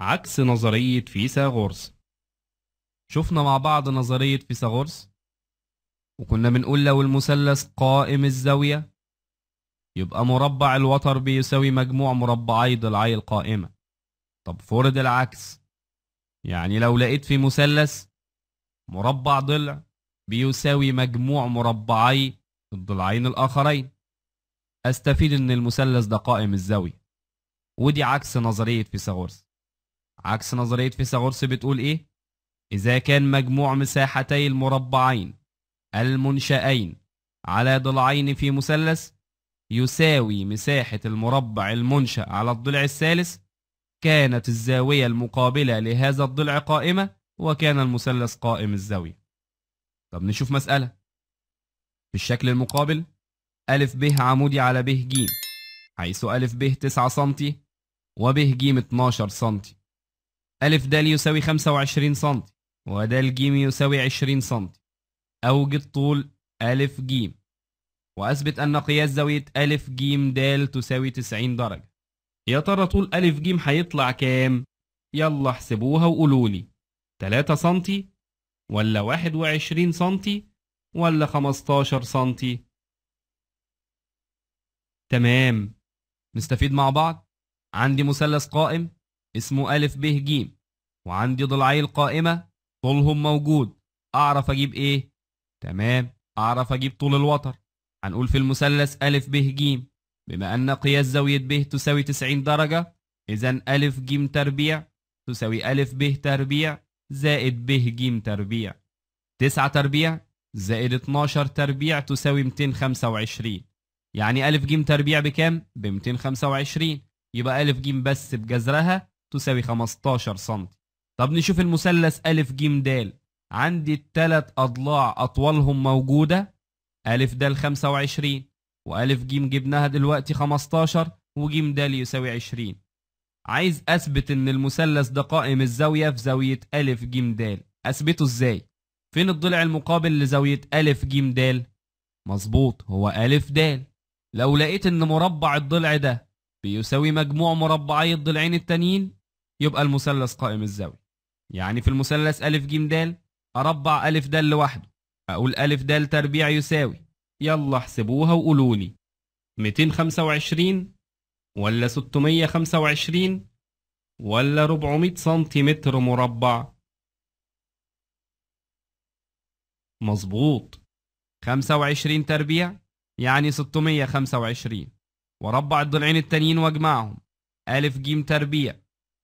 عكس نظرية فيثاغورس شفنا مع بعض نظرية فيثاغورس وكنا بنقول لو المثلث قائم الزاوية يبقى مربع الوتر بيساوي مجموع مربعي ضلعي القائمة طب فرض العكس يعني لو لقيت في مثلث مربع ضلع بيساوي مجموع مربعي الضلعين الآخرين أستفيد إن المثلث ده قائم الزاوية ودي عكس نظرية فيثاغورس عكس نظرية فيثاغورس بتقول إيه؟ إذا كان مجموع مساحتي المربعين المنشأين على ضلعين في مثلث يساوي مساحة المربع المنشأ على الضلع الثالث كانت الزاوية المقابلة لهذا الضلع قائمة وكان المثلث قائم الزاوية طب نشوف مسألة في الشكل المقابل أ ب عمودي على ب ج حيث أ ب 9 سم ب ج 12 سم ألف دال يساوي خمسة وعشرين سنتي ودال جيم يساوي عشرين سنتي أوجد طول ألف جيم وأثبت أن قياس زاوية ألف جيم دال تساوي تسعين درجة يا ترى طول ألف جيم هيطلع كام؟ يلا احسبوها وقولوا لي تلاتة سنتي ولا واحد وعشرين سنتي ولا خمستاشر سنتي تمام نستفيد مع بعض عندي مثلث قائم اسمه ألف ب ج وعندي ضلعي القائمة طولهم موجود أعرف أجيب إيه؟ تمام أعرف أجيب طول الوتر هنقول في المثلث ألف ب ج بما أن قياس زاوية ب تساوي 90 درجة إذا ألف ج تربيع تساوي ألف ب تربيع زائد ب ج تربيع 9 تربيع زائد 12 تربيع تساوي 225 يعني ألف ج تربيع بكام؟ ب 225 يبقى ألف ج بس بجذرها تساوي 15 سم طب نشوف المثلث أ ج د عندي التلات أضلاع أطوالهم موجودة أ د 25 وأ ج جبناها دلوقتي 15 وج د يساوي 20 عايز أثبت إن المثلث ده قائم الزاوية في زاوية أ ج د أثبته إزاي؟ فين الضلع المقابل لزاوية أ ج د؟ مظبوط هو أ د لو لقيت إن مربع الضلع ده بيساوي مجموع مربعي الضلعين التانيين يبقى المثلث قائم الزاوية يعني في المثلث أ ج د أربع أ د لوحده أقول أ د تربيع يساوي يلا احسبوها وقولوا لي 225 ولا 625 ولا 400 سنتيمتر مربع مظبوط 25 تربيع يعني 625 وربع الضلعين التانيين واجمعهم أ ج تربيع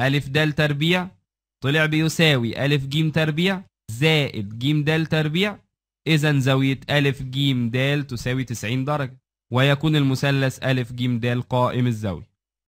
ألف د تربيع طلع بيساوي ألف ج تربيع زائد ج د تربيع إذا زاوية ألف ج د تساوي 90 درجة ويكون المثلث ألف ج د قائم الزاوية